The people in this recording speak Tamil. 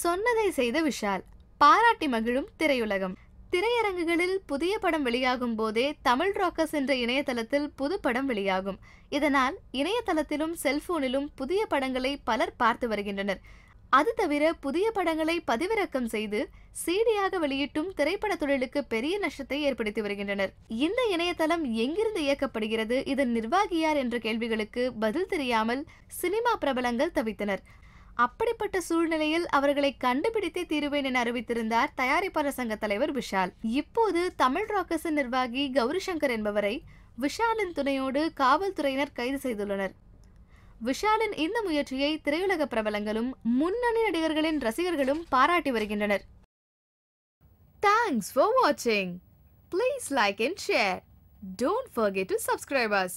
சொன்னதை செய்த விஷால் பாராட்டி மகிழும் திரையுலகம் திரையரங்குகளில் புதிய படம் வெளியாகும் போதே தமிழ் ராக்கர்ஸ் என்ற இணையதளத்தில் புது படம் வெளியாகும் இதனால் இணையதளத்திலும் செல்போனிலும் புதிய படங்களை பலர் பார்த்து வருகின்றனர் அது தவிர புதிய படங்களை பதிவிறக்கம் செய்து சீடியாக வெளியிட்டும் திரைப்பட தொழிலுக்கு பெரிய நஷ்டத்தை ஏற்படுத்தி வருகின்றனர் இந்த இணையதளம் எங்கிருந்து இயக்கப்படுகிறது இதன் நிர்வாகியார் என்ற கேள்விகளுக்கு பதில் தெரியாமல் சினிமா பிரபலங்கள் தவித்தனர் அப்படிப்பட்ட சூழ்நிலையில் அவர்களை கண்டுபிடித்தே தீருவேன் என அறிவித்திருந்தார் தயாரிப்பாளர் சங்க தலைவர் விஷால் இப்போது தமிழ் ராக்கர்ஸின் நிர்வாகி கௌரி சங்கர் என்பவரை விஷாலின் துணையோடு காவல்துறையினர் கைது செய்துள்ளனர் விஷாலின் இந்த முயற்சியை திரையுலக பிரபலங்களும் முன்னணி நடிகர்களின் ரசிகர்களும் பாராட்டி வருகின்றனர் தேங்க்ஸ் ஃபார் வாட்சிங் please like and share Don't forget to subscribe us.